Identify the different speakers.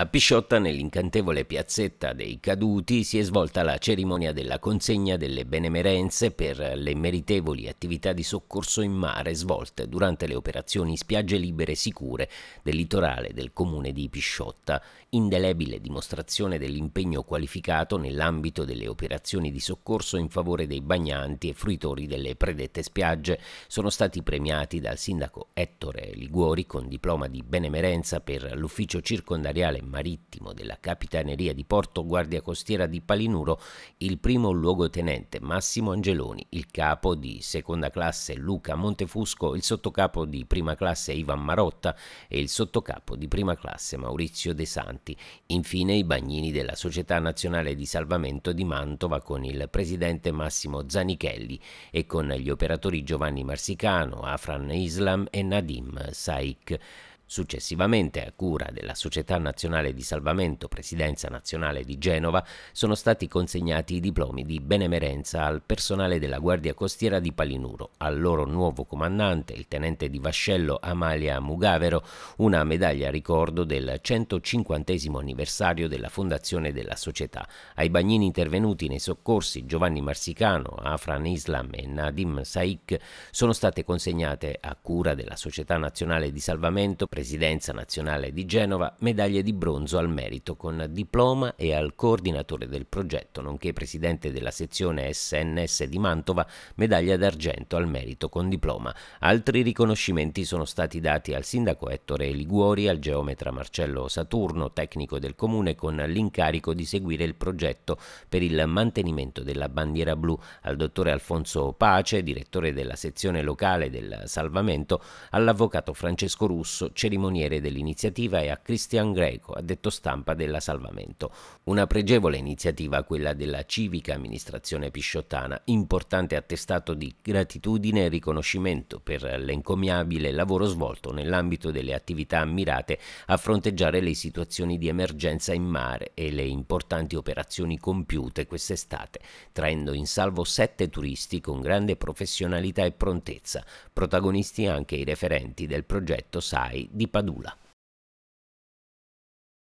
Speaker 1: A Pisciotta, nell'incantevole piazzetta dei Caduti, si è svolta la cerimonia della consegna delle benemerenze per le meritevoli attività di soccorso in mare svolte durante le operazioni Spiagge Libere Sicure del litorale del comune di Pisciotta, indelebile dimostrazione dell'impegno qualificato nell'ambito delle operazioni di soccorso in favore dei bagnanti e fruitori delle predette spiagge. Sono stati premiati dal sindaco Ettore Liguori con diploma di benemerenza per l'ufficio circondariale marittimo della Capitaneria di Porto Guardia Costiera di Palinuro il primo luogotenente Massimo Angeloni, il capo di seconda classe Luca Montefusco, il sottocapo di prima classe Ivan Marotta e il sottocapo di prima classe Maurizio De Santi. Infine i bagnini della Società Nazionale di Salvamento di Mantova con il presidente Massimo Zanichelli e con gli operatori Giovanni Marsicano, Afran Islam e Nadim Saik. Successivamente, a cura della Società Nazionale di Salvamento Presidenza Nazionale di Genova, sono stati consegnati i diplomi di benemerenza al personale della Guardia Costiera di Palinuro, al loro nuovo comandante, il tenente di vascello Amalia Mugavero, una medaglia a ricordo del 150 anniversario della fondazione della società. Ai bagnini intervenuti nei soccorsi Giovanni Marsicano, Afran Islam e Nadim Saik sono state consegnate a cura della Società Nazionale di Salvamento Presidenza nazionale di Genova, medaglia di bronzo al merito con diploma e al coordinatore del progetto, nonché presidente della sezione SNS di Mantova, medaglia d'argento al merito con diploma. Altri riconoscimenti sono stati dati al sindaco Ettore Liguori, al geometra Marcello Saturno, tecnico del comune, con l'incarico di seguire il progetto per il mantenimento della bandiera blu, al dottore Alfonso Pace, direttore della sezione locale del Salvamento, all'avvocato Francesco Russo, cerimoniere dell'iniziativa è a Cristian Greco, addetto stampa della Salvamento. Una pregevole iniziativa quella della civica amministrazione pisciottana, importante attestato di gratitudine e riconoscimento per l'encomiabile lavoro svolto nell'ambito delle attività ammirate a fronteggiare le situazioni di emergenza in mare e le importanti operazioni compiute quest'estate, traendo in salvo sette turisti con grande professionalità e prontezza, protagonisti anche i referenti del progetto SAI di Padula.